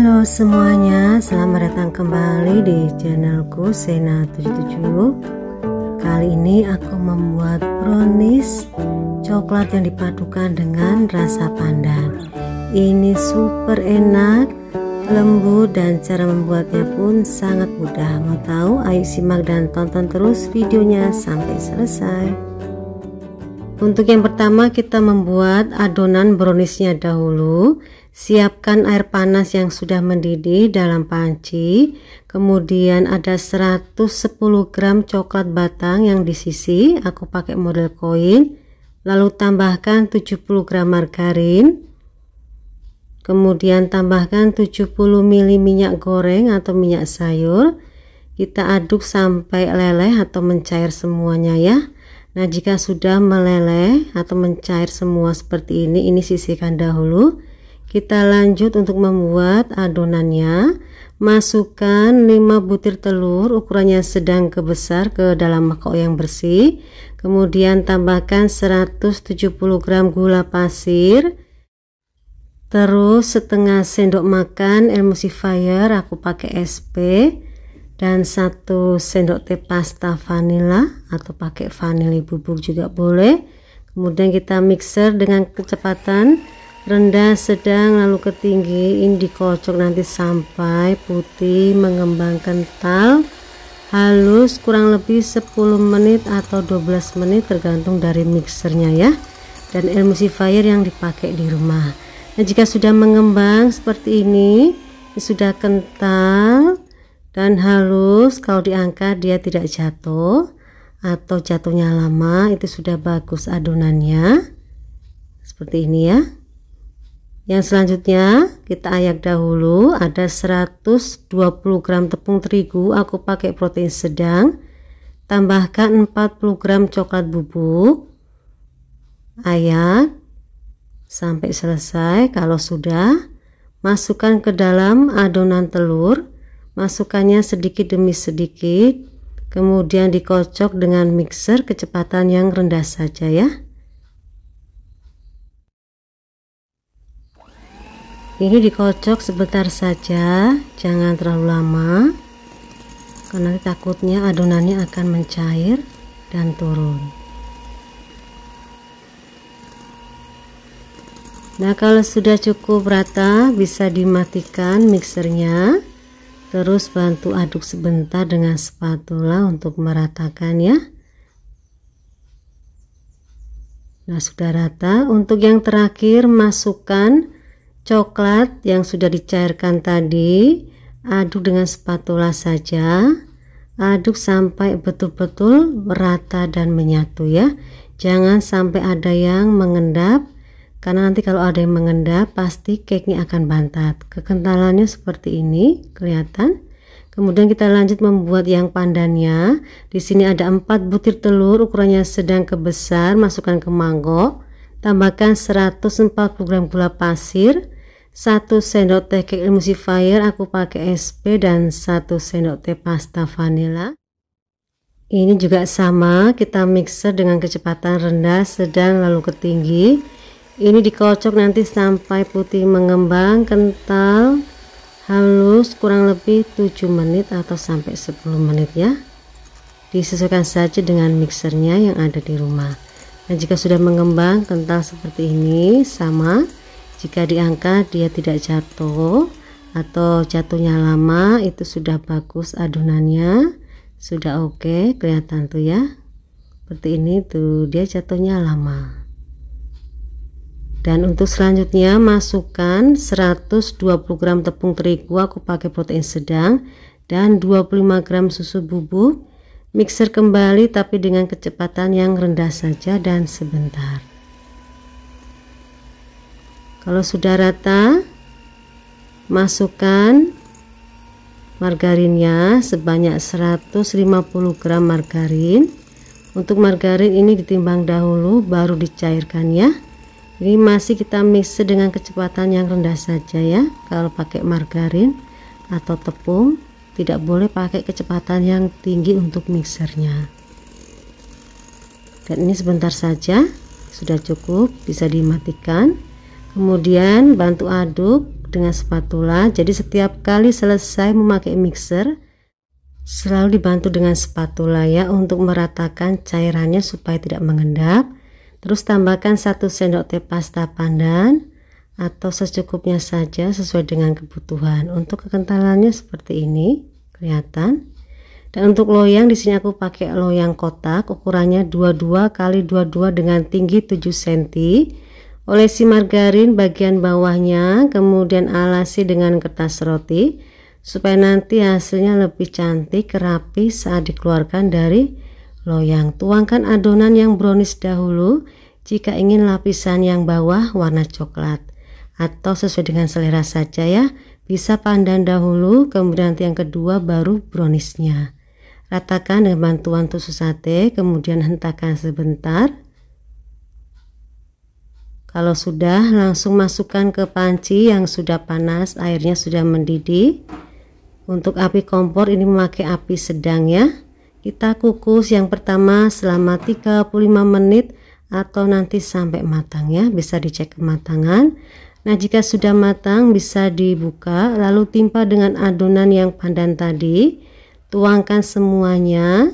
Halo semuanya, selamat datang kembali di channelku Sena77 Kali ini aku membuat brownies coklat yang dipadukan dengan rasa pandan Ini super enak, lembut dan cara membuatnya pun sangat mudah Mau tahu? Ayo simak dan tonton terus videonya sampai selesai untuk yang pertama kita membuat adonan browniesnya dahulu Siapkan air panas yang sudah mendidih dalam panci. Kemudian ada 110 gram coklat batang yang di sisi aku pakai model koin. Lalu tambahkan 70 gram margarin. Kemudian tambahkan 70 ml minyak goreng atau minyak sayur. Kita aduk sampai leleh atau mencair semuanya ya. Nah, jika sudah meleleh atau mencair semua seperti ini, ini sisihkan dahulu. Kita lanjut untuk membuat adonannya. Masukkan 5 butir telur ukurannya sedang ke besar ke dalam mangkok yang bersih. Kemudian tambahkan 170 gram gula pasir. Terus setengah sendok makan emulsifier aku pakai SP dan satu sendok teh pasta vanila atau pakai vanili bubuk juga boleh. Kemudian kita mixer dengan kecepatan rendah sedang lalu ke tinggi ini dikocok nanti sampai putih mengembang kental halus kurang lebih 10 menit atau 12 menit tergantung dari mixernya ya dan emulsifier yang dipakai di rumah nah jika sudah mengembang seperti ini ini sudah kental dan halus kalau diangkat dia tidak jatuh atau jatuhnya lama itu sudah bagus adonannya seperti ini ya yang selanjutnya kita ayak dahulu ada 120 gram tepung terigu aku pakai protein sedang tambahkan 40 gram coklat bubuk ayak sampai selesai kalau sudah masukkan ke dalam adonan telur masukkannya sedikit demi sedikit kemudian dikocok dengan mixer kecepatan yang rendah saja ya ini dikocok sebentar saja jangan terlalu lama karena takutnya adonannya akan mencair dan turun nah kalau sudah cukup rata bisa dimatikan mixernya terus bantu aduk sebentar dengan spatula untuk meratakan ya nah sudah rata untuk yang terakhir masukkan Coklat yang sudah dicairkan tadi aduk dengan spatula saja. Aduk sampai betul-betul merata dan menyatu ya. Jangan sampai ada yang mengendap karena nanti kalau ada yang mengendap pasti cake akan bantat. Kekentalannya seperti ini, kelihatan. Kemudian kita lanjut membuat yang pandannya. Di sini ada 4 butir telur ukurannya sedang kebesar, masukkan ke mangkok tambahkan 140 gram gula pasir 1 sendok teh cake emulsifier aku pakai SP dan 1 sendok teh pasta vanilla ini juga sama kita mixer dengan kecepatan rendah sedang lalu ke tinggi ini dikocok nanti sampai putih mengembang kental halus kurang lebih 7 menit atau sampai 10 menit ya disesuaikan saja dengan mixernya yang ada di rumah Nah, jika sudah mengembang kental seperti ini, sama jika diangkat dia tidak jatuh atau jatuhnya lama, itu sudah bagus adonannya, sudah oke, okay, kelihatan tuh ya. Seperti ini tuh, dia jatuhnya lama. Dan untuk selanjutnya masukkan 120 gram tepung terigu aku pakai protein sedang dan 25 gram susu bubuk Mixer kembali tapi dengan kecepatan yang rendah saja dan sebentar. Kalau sudah rata, masukkan margarinnya sebanyak 150 gram margarin. Untuk margarin ini ditimbang dahulu baru dicairkan ya. Ini masih kita mix dengan kecepatan yang rendah saja ya kalau pakai margarin atau tepung tidak boleh pakai kecepatan yang tinggi untuk mixernya dan ini sebentar saja sudah cukup bisa dimatikan kemudian bantu aduk dengan spatula jadi setiap kali selesai memakai mixer selalu dibantu dengan spatula ya untuk meratakan cairannya supaya tidak mengendap terus tambahkan satu sendok teh pasta pandan atau secukupnya saja sesuai dengan kebutuhan untuk kekentalannya seperti ini kelihatan dan untuk loyang di sini aku pakai loyang kotak ukurannya 22 kali 22 dengan tinggi 7 cm olesi margarin bagian bawahnya kemudian alasi dengan kertas roti supaya nanti hasilnya lebih cantik rapi saat dikeluarkan dari loyang tuangkan adonan yang brownies dahulu jika ingin lapisan yang bawah warna coklat atau sesuai dengan selera saja ya bisa pandan dahulu, kemudian nanti yang kedua baru browniesnya. Ratakan dengan bantuan tusuk sate, kemudian hentakan sebentar. Kalau sudah, langsung masukkan ke panci yang sudah panas, airnya sudah mendidih. Untuk api kompor ini memakai api sedang ya. Kita kukus yang pertama selama 35 menit atau nanti sampai matang ya, bisa dicek kematangan. Nah, jika sudah matang bisa dibuka, lalu timpa dengan adonan yang pandan tadi. Tuangkan semuanya,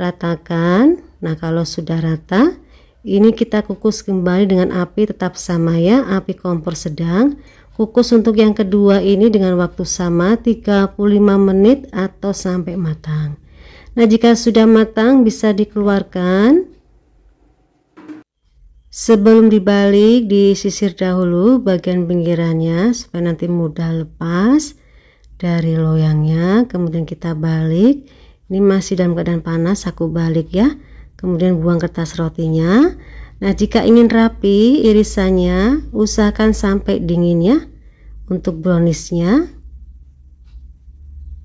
ratakan. Nah, kalau sudah rata, ini kita kukus kembali dengan api tetap sama ya, api kompor sedang. Kukus untuk yang kedua ini dengan waktu sama 35 menit atau sampai matang. Nah, jika sudah matang bisa dikeluarkan. Sebelum dibalik, disisir dahulu bagian pinggirannya supaya nanti mudah lepas dari loyangnya. Kemudian kita balik. Ini masih dalam keadaan panas, aku balik ya. Kemudian buang kertas rotinya. Nah, jika ingin rapi irisannya, usahakan sampai dingin ya untuk browniesnya.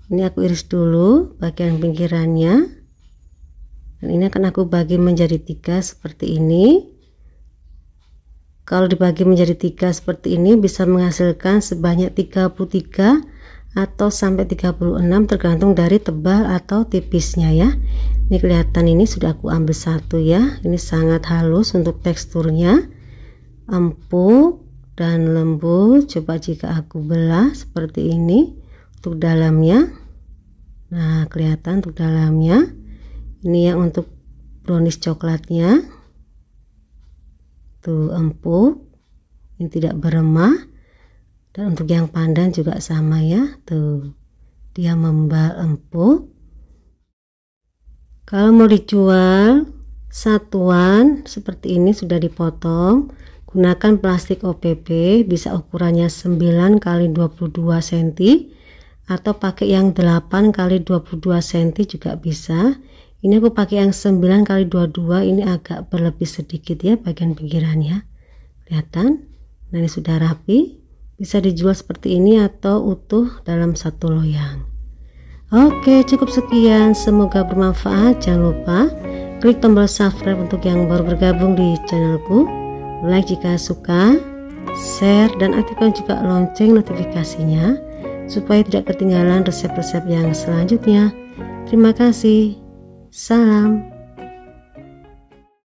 Ini aku iris dulu bagian pinggirannya. Dan ini akan aku bagi menjadi tiga seperti ini. Kalau dibagi menjadi tiga seperti ini bisa menghasilkan sebanyak 33 atau sampai 36 tergantung dari tebal atau tipisnya ya. Ini kelihatan ini sudah aku ambil satu ya. Ini sangat halus untuk teksturnya. Empuk dan lembut. Coba jika aku belah seperti ini untuk dalamnya. Nah, kelihatan untuk dalamnya. Ini yang untuk brownies coklatnya itu empuk ini tidak beremah dan untuk yang pandan juga sama ya tuh dia membal empuk kalau mau dijual satuan seperti ini sudah dipotong gunakan plastik OPP bisa ukurannya 9 kali 22 cm atau pakai yang 8 kali 22 cm juga bisa ini aku pakai yang 9 kali 22 ini agak berlebih sedikit ya bagian pinggirannya kelihatan nah ini sudah rapi bisa dijual seperti ini atau utuh dalam satu loyang oke cukup sekian semoga bermanfaat jangan lupa klik tombol subscribe untuk yang baru bergabung di channelku like jika suka share dan aktifkan juga lonceng notifikasinya supaya tidak ketinggalan resep-resep yang selanjutnya terima kasih Salam.